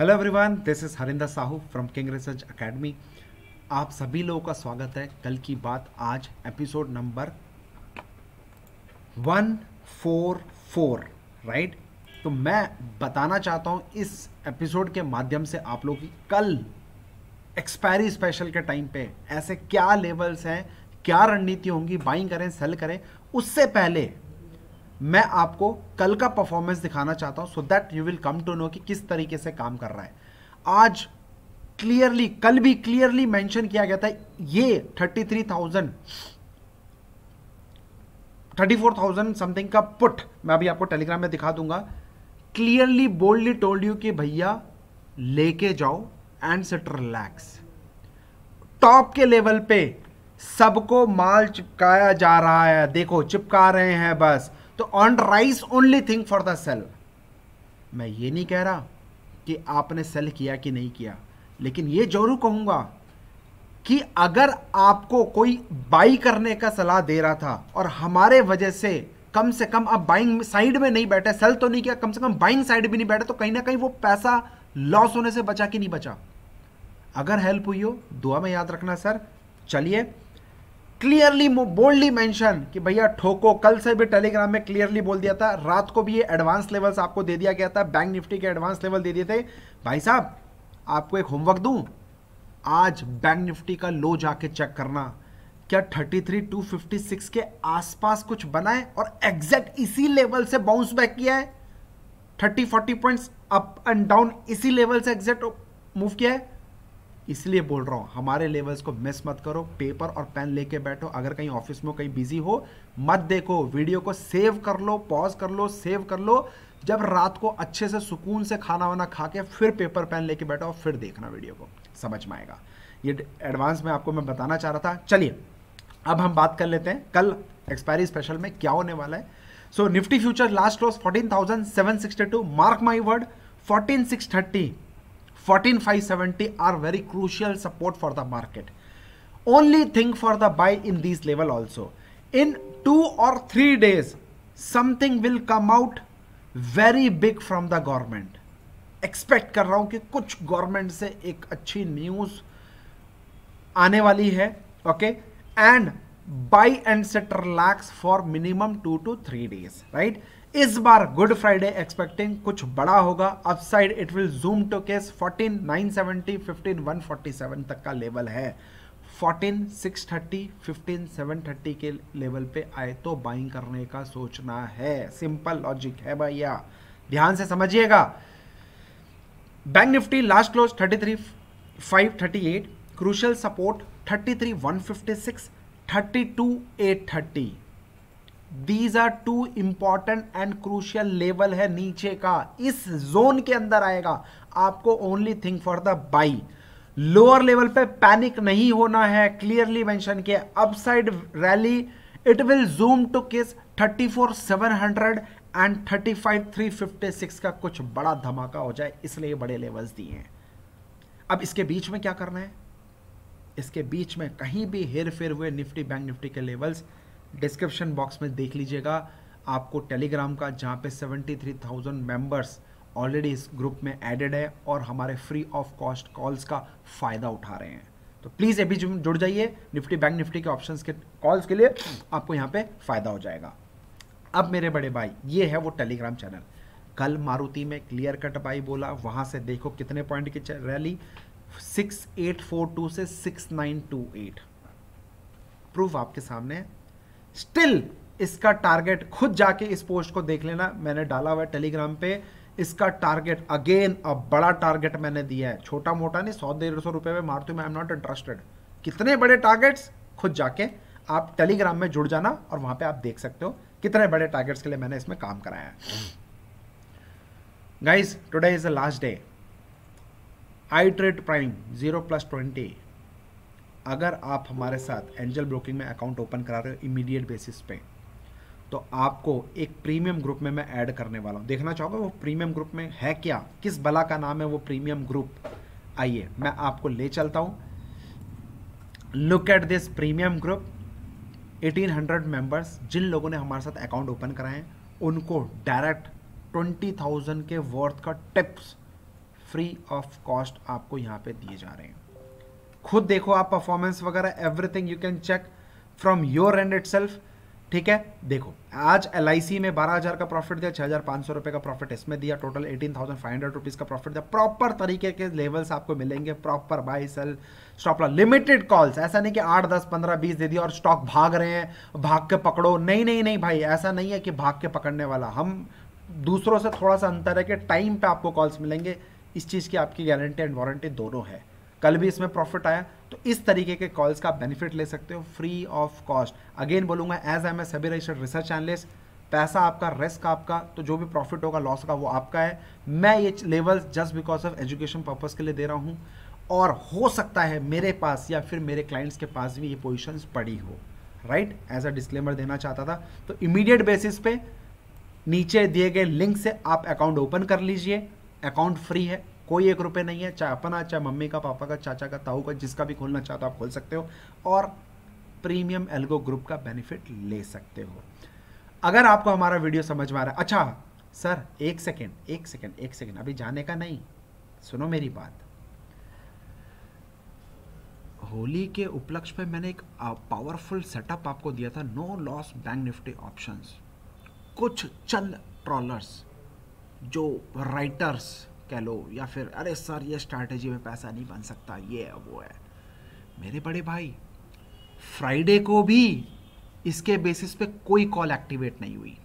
Hello everyone this is Harinder Sahu from King Research Academy आप सभी लोगों का स्वागत है कल की बात आज episode number one four four right तो मैं बताना चाहता हूं इस एपिसोड के माध्यम से आप लोग की कल एक्सपायरी स्पेशल के टाइम पे ऐसे क्या लेवल्स हैं क्या रणनीति होंगी बाइंग करें सेल करें उससे पहले मैं आपको कल का परफॉर्मेंस दिखाना चाहता हूं so that you will come to know कि किस तरीके से काम कर रहा है आज क्लियरली कल भी क्लियरली मेंशन किया गया था ये thirty three thousand thirty four thousand something का पुट मैं अभी आपको टेलीग्राम में दिखा दूंगा क्लियरली बोल्डली टोल्ड यू कि भैया लेके जाओ एंड सेट रिलैक्स टॉप के लेवल पे सबको माल चिपकाया जा रहा है देखो चिपका रहे हैं बस तो on rise only thing for the sell मैं ये नहीं कह रहा कि आपने सेल किया कि नहीं किया लेकिन ये जरूर कहूंगा कि अगर आपको कोई बाई करने का सलाह दे रहा था और हमारे वजह से कम से कम आप बाइंग साइड में नहीं बैठे सेल तो नहीं किया कम से कम बाइंग साइड भी नहीं बैठे तो कहीं ना कहीं वो पैसा लॉस होने से बचा कि नहीं बचा अगर हेल्प हुई हो दुआ में याद रखना सर चलिए क्लियरली बोल्डली मेंशन कि भैया ठोको कल से भी टेलीग्राम में क्लियरली बोल दिया था रात को भी ये एडवांस लेवल्स आपको दे दिया गया था बैंक निफ्टी के एडवांस लेवल दे दिए थे भाई साहब आपको एक होमवर्क दूं आज बैंक निफ्टी का लो जाके चेक करना क्या 33,256 के आसपास कुछ बना है और एग्जैक्ट इसी लेवल से बाउंस बैक किया है 30-40 पॉइंट्स अप एंड डाउन इसी लेवल से एग्जैक्ट मूव किया है इसलिए बोल रहा हूँ हमारे लेवल्स को मिस मत करो पेपर और पेन लेके बैठो अगर कहीं ऑफिस में कहीं बिजी हो मत देखो वीडियो को सेव कर लो पॉज कर लो सेव कर लो जब रात को अच्छे से सुकून से खाना वाना खा के फिर पेपर पेन लेके बैठो और फिर देखना वीडियो को समझ में आएगा ये एडवांस में आपको मैं बताना चाह रहा था चलिए अब हम बात कर लेते हैं कल एक्सपायरी स्पेशल में क्या होने वाला है so Nifty future last close fourteen mark my word 14,630 14570 are very crucial support for the market. Only thing for the buy in these level also. In two or three days, something will come out very big from the government expect कर रहा हूँ कि कुछ government से एक अच्छी news आने वाली है okay and buy and set relax for minimum two two three days right इस बार गुड फ्राइडे एक्सपेक्टिंग कुछ बड़ा होगा upside it will zoom to केस 14 15 147 तक का लेवल है 14 15 730 के लेवल पे आए तो बाइंग करने का सोचना है सिंपल लॉजिक है भैया ध्यान से समझिएगा bank Nifty last close 33 538 crucial support thirty two eight thirty these are two important and crucial level है नीचे का इस जोन के अंदर आएगा आपको only think for the buy lower level पे पैनिक नहीं होना है क्लियरली मेंशन किया upside rally it will zoom to किस 34,700 एंड 35,356 का कुछ बड़ा धमाका हो जाए इसलिए बड़े लेवल्स दिए हैं अब इसके बीच में क्या करना है इसके बीच में कहीं भी हेर फेर हुए निफ्टी बैंक निफ्टी के लेवल्स डिस्क्रिप्शन बॉक्स में देख लीजिएगा आपको टेलीग्राम का जहाँ पे 73,000 मेंबर्स ऑलरेडी इस ग्रुप में एडेड है और हमारे फ्री ऑफ कॉस्ट कॉल्स का फ़ायदा उठा रहे हैं तो प्लीज़ अभी जुड़ जाइए निफ्टी बैंक निफ्टी के ऑप्शन के कॉल्स के लिए आपको यहाँ पे फ़ायदा हो जाएगा अब मेरे बड़े भाई ये है वो टेलीग्राम चैनल कल मारुति में क्लियर कट बाई बोला वहाँ से देखो कितने पॉइंट की रैली 6842 से 6928 प्रूफ आपके सामने स्टिल इसका टारगेट खुद जाके इस पोस्ट को देख लेना मैंने डाला हुआ है टेलीग्राम पे इसका टारगेट अगेन अब बड़ा टारगेट मैंने दिया है छोटा मोटा नहीं सौ डेढ़ सौ रुपये में मारती हूँ आई एम नॉट इंटरेस्टेड कितने बड़े टारगेट्स खुद जाके आप टेलीग्राम में जुड़ जाना और वहां पे आप देख सकते हो कितने बड़े टारगेट्स के लिए मैंने इसमें काम कराया है guys today is the last day I trade prime zero plus twenty अगर आप हमारे साथ एंजल ब्रोकिंग में अकाउंट ओपन करा रहे हो इमीडिएट बेसिस पे तो आपको एक प्रीमियम ग्रुप में मैं ऐड करने वाला हूँ देखना चाहोगे वो प्रीमियम ग्रुप में है क्या किस बला का नाम है वो प्रीमियम ग्रुप आइए मैं आपको ले चलता हूँ look at this premium group 1800 members जिन लोगों ने हमारे साथ अकाउंट ओपन कराए हैं उनको डायरेक्ट 20,000 के वर्थ का टिप्स फ्री ऑफ कॉस्ट आपको यहाँ पे दिए जा रहे हैं खुद देखो आप परफॉर्मेंस वगैरह everything you can check from your end it ठीक है देखो आज एल में बारह हज़ार का प्रॉफिट दिया छः हज़ार पाँच सौ का प्रॉफिट इसमें दिया total eighteen thousand five hundred rupees का प्रॉफिट दिया प्रॉपर तरीके के लेवल्स आपको मिलेंगे proper buy sell stop loss limited calls ऐसा नहीं कि आठ दस पंद्रह बीस दे दिया और स्टॉक भाग रहे हैं भाग के पकड़ो नहीं नहीं नहीं भाई ऐसा नहीं है कि भाग के पकड़ने वाला हम दूसरों से थोड़ा सा अंतर है कि टाइम पर आपको कॉल्स मिलेंगे इस चीज़ की आपकी गारंटी एंड वारंटी दोनों है कल भी इसमें प्रॉफिट आया तो इस तरीके के कॉल्स का आप बेनिफिट ले सकते हो फ्री ऑफ कॉस्ट अगेन बोलूंगा as M S registered research analyst पैसा आपका रिस्क आपका तो जो भी प्रॉफिट होगा लॉस का वो आपका है मैं ये levels just because of education purpose के लिए दे रहा हूँ और हो सकता है मेरे पास या फिर मेरे क्लाइंट्स के पास भी ये पोजिशन पड़ी हो राइट एज अ डिस्क्लेमर देना चाहता था तो इमीडिएट बेसिस पे नीचे दिए गए लिंक से आप अकाउंट ओपन कर लीजिए अकाउंट फ्री है कोई एक रुपये नहीं है चाहे अपना चाहे मम्मी का पापा का चाचा का ताऊ का जिसका भी खोलना चाहते हो तो आप खोल सकते हो और प्रीमियम एल्गो ग्रुप का बेनिफिट ले सकते हो अगर आपको हमारा वीडियो समझ में आ रहा है अच्छा सर एक सेकेंड एक सेकेंड एक सेकेंड अभी जाने का नहीं सुनो मेरी बात होली के उपलक्ष्य पे मैंने एक पावरफुल सेटअप आपको दिया था no loss bank Nifty options कुछ चंद ट्रॉलर्स जो राइटर्स कह लो या फिर अरे सर ये स्ट्रैटेजी में पैसा नहीं बन सकता ये है वो है मेरे बड़े भाई फ्राइडे को भी इसके बेसिस पे कोई कॉल एक्टिवेट नहीं हुई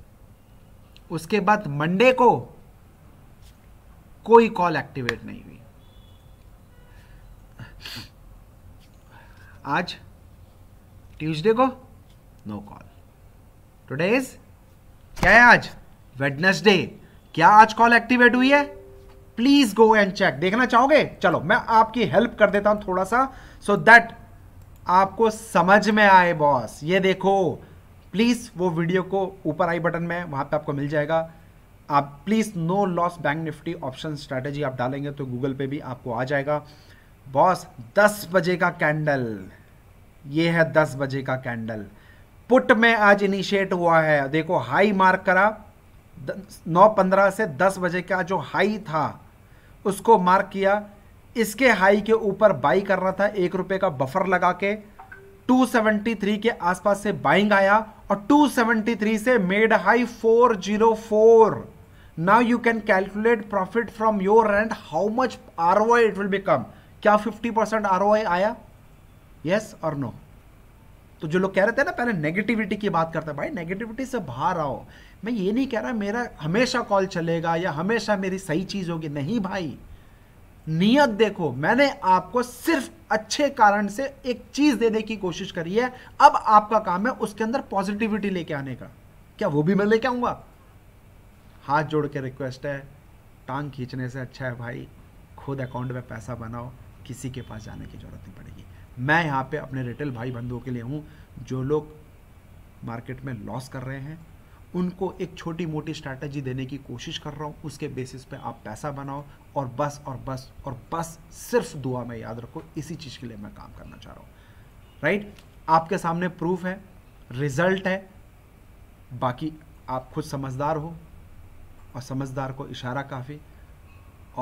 उसके बाद मंडे को कोई कॉल एक्टिवेट नहीं हुई आज ट्यूसडे को नो कॉल टुडे इज क्या है आज वेडनेसडे क्या आज कॉल एक्टिवेट हुई है प्लीज गो एंड चेक देखना चाहोगे चलो मैं आपकी हेल्प कर देता हूं थोड़ा सा सो so दैट आपको समझ में आए बॉस ये देखो प्लीज़ वो वीडियो को ऊपर आई बटन में वहां पे आपको मिल जाएगा आप please no loss bank Nifty option strategy आप डालेंगे तो गूगल पे भी आपको आ जाएगा बॉस दस बजे का कैंडल ये है दस बजे का कैंडल पुट में आज इनिशिएट हुआ है देखो हाई मार्क करा नौ पंद्रह से दस बजे का जो हाई था उसको मार्क किया इसके हाई के ऊपर बाई करना था एक रुपए का बफर लगा के 273 के आसपास से बाइंग आया और 273 से made high 404 now you can calculate profit from your rent how much are it will become क्या 50 परसेंट आर आया यस और नो तो जो लोग कह रहे थे ना पहले नेगेटिविटी की बात करते हैं भाई नेगेटिविटी से बाहर आओ मैं ये नहीं कह रहा मेरा हमेशा कॉल चलेगा या हमेशा मेरी सही चीज़ होगी नहीं भाई नियत देखो मैंने आपको सिर्फ अच्छे कारण से एक चीज़ देने की कोशिश करी है अब आपका काम है उसके अंदर पॉजिटिविटी लेके आने का क्या वो भी मैं लेके आऊंगा हाथ जोड़ के रिक्वेस्ट है टांग खींचने से अच्छा है भाई खुद अकाउंट में पैसा बनाओ किसी के पास जाने की ज़रूरत नहीं पड़ेगी मैं यहाँ पे अपने रिटेल भाई बंधुओं के लिए हूँ जो लोग मार्केट में लॉस कर रहे हैं उनको एक छोटी मोटी स्ट्रैटेजी देने की कोशिश कर रहा हूँ उसके बेसिस पे आप पैसा बनाओ और बस और बस और बस सिर्फ दुआ में याद रखो इसी चीज़ के लिए मैं काम करना चाह रहा हूँ राइट आपके सामने प्रूफ है रिजल्ट है बाकी आप खुद समझदार हो और समझदार को इशारा काफ़ी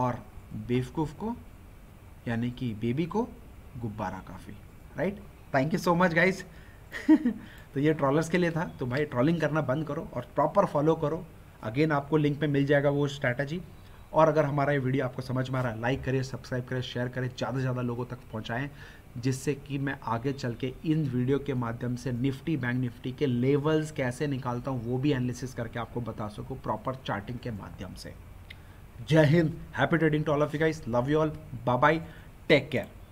और बेवकूफ़ को यानी कि बेबी को गुब्बारा काफ़ी right thank you so much guys तो ये ट्रॉलर्स के लिए था तो भाई ट्रॉलिंग करना बंद करो और प्रॉपर फॉलो करो अगेन आपको लिंक पे मिल जाएगा वो स्ट्रैटेजी और अगर हमारा ये वीडियो आपको समझ में आ रहा है लाइक करें सब्सक्राइब करें शेयर करें ज़्यादा से ज़्यादा लोगों तक पहुँचाएँ जिससे कि मैं आगे चल के इन वीडियो के माध्यम से निफ्टी बैंक निफ्टी के लेवल्स कैसे निकालता हूँ वो भी एनालिसिस करके आपको बता सकूँ प्रॉपर चार्टिंग के माध्यम से जय हिंद happy trading to all of you guys love you all bye bye take care